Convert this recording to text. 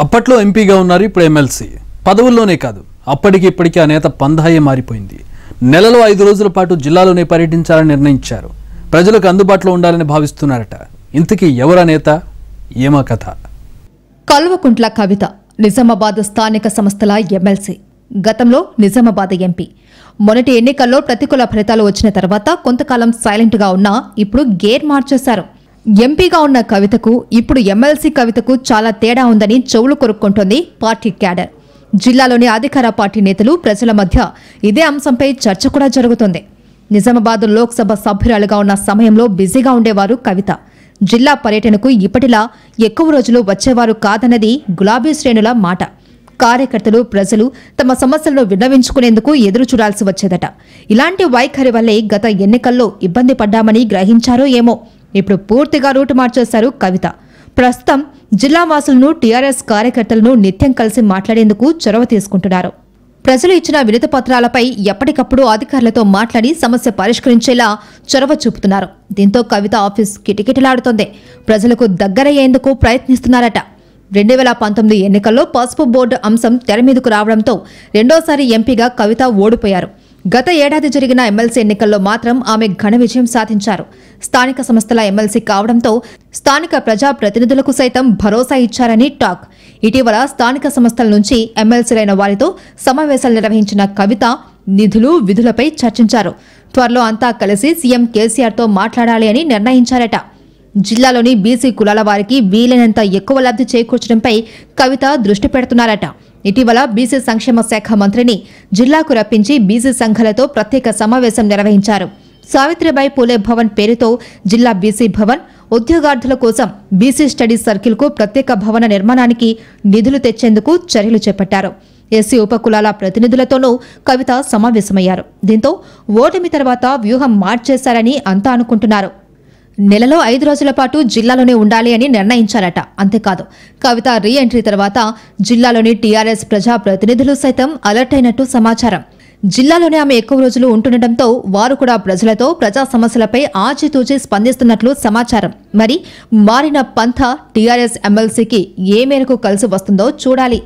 అప్పట్లో ఎంపీగా ఉన్నారు ఇప్పుడు ఎమ్మెల్సీ పదవుల్లోనే కాదు అప్పటికి ఇప్పటికీ ఆ నేత పందాయే మారిపోయింది నెలలో ఐదు రోజుల పాటు జిల్లాలోనే పర్యటించాలని నిర్ణయించారు ప్రజలకు అందుబాటులో ఉండాలని భావిస్తున్నారట ఇంతకీ ఎవరా నేత ఏమా కథ కల్వకుంట్ల కవిత నిజామాబాద్ స్థానిక సంస్థల ఎమ్మెల్సీ గతంలో నిజామాబాద్ ఎంపీ మొన్నటి ఎన్నికల్లో ప్రతికూల ఫలితాలు వచ్చిన తర్వాత కొంతకాలం సైలెంట్గా ఉన్నా ఇప్పుడు గేర్ మార్చేశారు ఎంపీగా ఉన్న కవితకు ఇప్పుడు ఎమ్మెల్సీ కవితకు చాలా తేడా ఉందని చెవులు కొరుక్కుంటోంది పార్టీ క్యాడర్ జిల్లాలోని అధికార పార్టీ నేతలు ప్రజల మధ్య ఇదే అంశంపై చర్చ కూడా జరుగుతోంది నిజామాబాద్ లోక్సభ సభ్యురాలుగా ఉన్న సమయంలో బిజీగా ఉండేవారు కవిత జిల్లా పర్యటనకు ఇప్పటిలా ఎక్కువ రోజులు వచ్చేవారు కాదన్నది గులాబీ శ్రేణుల మాట కార్యకర్తలు ప్రజలు తమ సమస్యలను విన్నవించుకునేందుకు ఎదురు చూడాల్సి వచ్చేదట ఇలాంటి వైఖరి వల్లే గత ఎన్నికల్లో ఇబ్బంది పడ్డామని గ్రహించారో ఏమో ఇప్పుడు పూర్తిగా రూటు మార్చేశారు కవిత ప్రస్తుతం జిల్లా వాసులను టీఆర్ఎస్ కార్యకర్తలను నిత్యం కలిసి మాట్లాడేందుకు చొరవ తీసుకుంటున్నారు ప్రజలు ఇచ్చిన వినతి పత్రాలపై ఎప్పటికప్పుడు అధికారులతో మాట్లాడి సమస్య పరిష్కరించేలా చొరవ చూపుతున్నారు దీంతో కవిత ఆఫీస్ కిటకిటలాడుతోంది ప్రజలకు దగ్గరయ్యేందుకు ప్రయత్నిస్తున్నారట రెండు వేల పంతొమ్మిది ఎన్నికల్లో పసుపు బోర్డు అంశం తెర మీదకు రావడంతో రెండోసారి ఎంపీగా కవిత ఓడిపోయారు గత ఏడాది జరిగిన ఎమ్మెల్సీ ఎన్నికల్లో మాత్రం ఆమె ఘన విజయం సాధించారు స్థానిక సంస్థల ఎమ్మెల్సీ కావడంతో స్థానిక ప్రజా ప్రతినిధులకు సైతం భరోసా ఇచ్చారని టాక్ ఇటీవల స్థానిక సంస్థల నుంచి ఎమ్మెల్సీలైన వారితో సమావేశాలు నిర్వహించిన కవిత నిధులు విధులపై చర్చించారు త్వరలో అంతా కలిసి సీఎం కేసీఆర్తో మాట్లాడాలి అని నిర్ణయించారట జిల్లాలోని బీసీ కులాల వారికి వీలైనంత ఎక్కువ లబ్ధి చేకూర్చడంపై కవిత దృష్టి పెడుతున్నారట ఇటీవల బీసీ సంక్షేమ శాఖ మంత్రిని జిల్లాకు రప్పించి బీసీ సంఘాలతో ప్రత్యేక సమావేశం నిర్వహించారు సావిత్రిబాయి పూలే భవన్ పేరుతో జిల్లా బీసీ భవన్ ఉద్యోగార్థుల కోసం బీసీ స్టడీ సర్కిల్కు ప్రత్యేక భవన నిర్మాణానికి నిధులు తెచ్చేందుకు చర్యలు చేపట్టారు ఎస్సీ ఉపకులాల ప్రతినిధులతోనూ కవిత సమావేశమయ్యారు దీంతో ఓటమి తర్వాత వ్యూహం మార్చేశారని అంతా అనుకుంటున్నారు నెలలో ఐదు రోజుల పాటు జిల్లాలోనే ఉండాలి అని నిర్ణయించారట అంతేకాదు కవిత రీ ఎంట్రీ తర్వాత జిల్లాలోని టీఆర్ఎస్ ప్రజాప్రతినిధులు సైతం అలర్ట్ అయినట్టు సమాచారం జిల్లాలోనే ఆమె ఎక్కువ రోజులు ఉంటుండటంతో వారు కూడా ప్రజలతో ప్రజా సమస్యలపై ఆచితూచి స్పందిస్తున్నట్లు సమాచారం మరి మారిన పంథ టీఆర్ఎస్ ఎమ్మెల్సీకి ఏ మేరకు కలిసి వస్తుందో చూడాలి